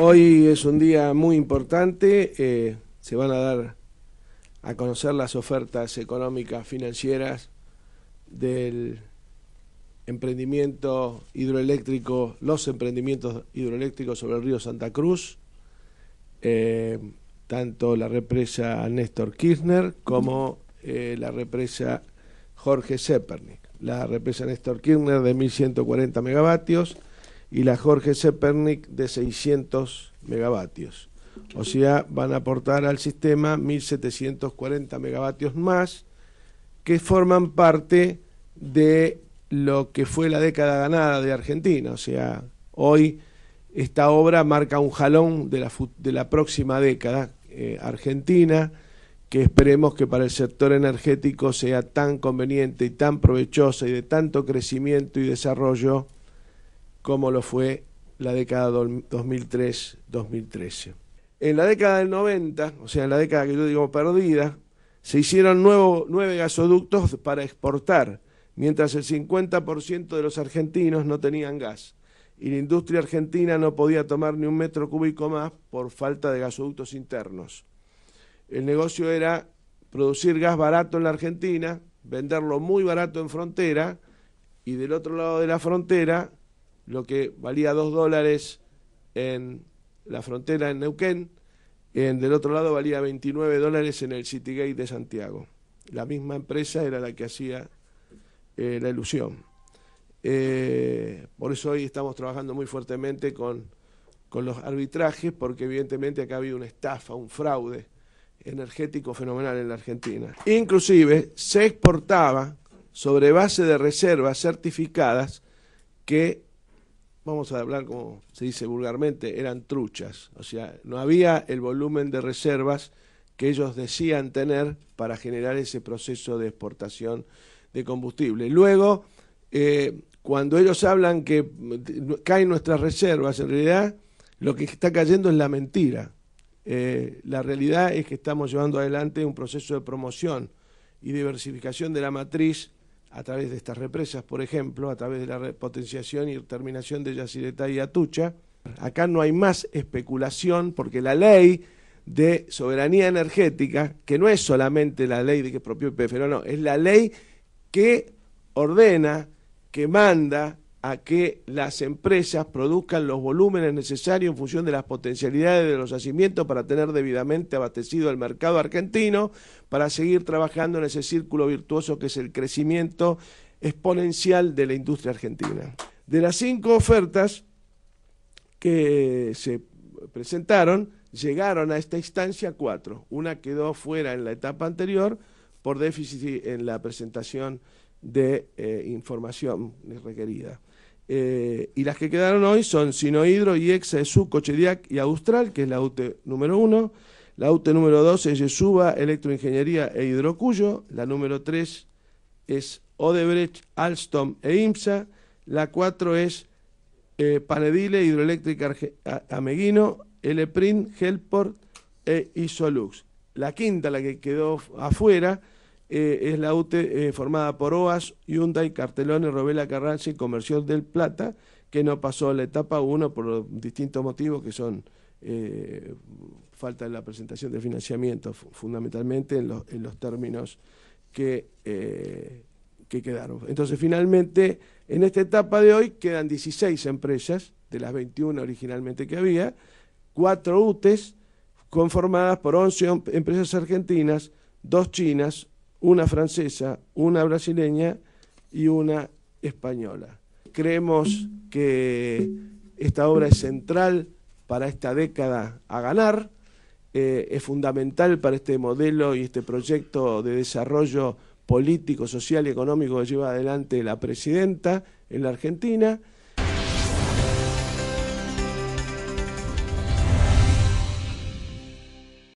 Hoy es un día muy importante, eh, se van a dar a conocer las ofertas económicas financieras del emprendimiento hidroeléctrico, los emprendimientos hidroeléctricos sobre el río Santa Cruz, eh, tanto la represa Néstor Kirchner como eh, la represa Jorge Zepernik. La represa Néstor Kirchner de 1.140 megavatios, y la Jorge Zepernik de 600 megavatios. O sea, van a aportar al sistema 1.740 megavatios más que forman parte de lo que fue la década ganada de Argentina. O sea, hoy esta obra marca un jalón de la, próxima década eh, argentina, que esperemos que para el sector energético sea tan conveniente y tan provechosa y de tanto crecimiento y desarrollo como lo fue la década 2003-2013. En la década del 90, o sea, en la década que yo digo perdida, se hicieron nueve gasoductos para exportar, mientras el 50% de los argentinos no tenían gas. Y la industria argentina no podía tomar ni un metro cúbico más por falta de gasoductos internos. El negocio era producir gas barato en la Argentina, venderlo muy barato en frontera y del otro lado de la frontera lo que valía 2 dólares en la frontera en Neuquén, en, del otro lado valía 29 dólares en el City Gate de Santiago. La misma empresa era la que hacía eh, la ilusión. Eh, por eso hoy estamos trabajando muy fuertemente con, con los arbitrajes, porque evidentemente acá ha habido una estafa, un fraude energético fenomenal en la Argentina. Inclusive se exportaba sobre base de reservas certificadas que vamos a hablar como se dice vulgarmente, eran truchas. O sea, no había el volumen de reservas que ellos decían tener para generar ese proceso de exportación de combustible. Luego, eh, cuando ellos hablan que caen nuestras reservas, en realidad lo que está cayendo es la mentira. Eh, la realidad es que estamos llevando adelante un proceso de promoción y diversificación de la matriz a través de estas represas, por ejemplo, a través de la potenciación y terminación de Yacyretá y Atucha. Acá no hay más especulación porque la ley de soberanía energética, que no es solamente la ley de que propio IPF, no, no, es la ley que ordena, que manda, a que las empresas produzcan los volúmenes necesarios en función de las potencialidades de los yacimientos para tener debidamente abastecido el mercado argentino, para seguir trabajando en ese círculo virtuoso que es el crecimiento exponencial de la industria argentina. De las cinco ofertas que se presentaron, llegaron a esta instancia cuatro. Una quedó fuera en la etapa anterior por déficit en la presentación de eh, información requerida. Eh, y las que quedaron hoy son Sinohidro, IEXA, ESU, Cochediac y Austral, que es la UTE número 1. La UTE número 2 es Yesuba, Electroingeniería e Hidrocuyo. La número 3 es Odebrecht, Alstom e IMSA. La 4 es eh, Panedile, Hidroeléctrica Arge Ameguino, print Helport e Isolux. La quinta, la que quedó afuera, eh, es la UTE eh, formada por OAS, Hyundai, Cartelones, Robela Carranza y Comercial del Plata, que no pasó la etapa 1 por distintos motivos que son eh, falta de la presentación de financiamiento, fundamentalmente en, los términos que, que quedaron. Entonces, finalmente, en esta etapa de hoy quedan 16 empresas de las 21 originalmente que había, 4 UTES conformadas por 11 em-, empresas argentinas, 2 chinas, una francesa, una brasileña y una española. Creemos que esta obra es central para esta década a ganar, eh, es fundamental para este modelo y este proyecto de desarrollo político, social y económico que lleva adelante la presidenta en la Argentina.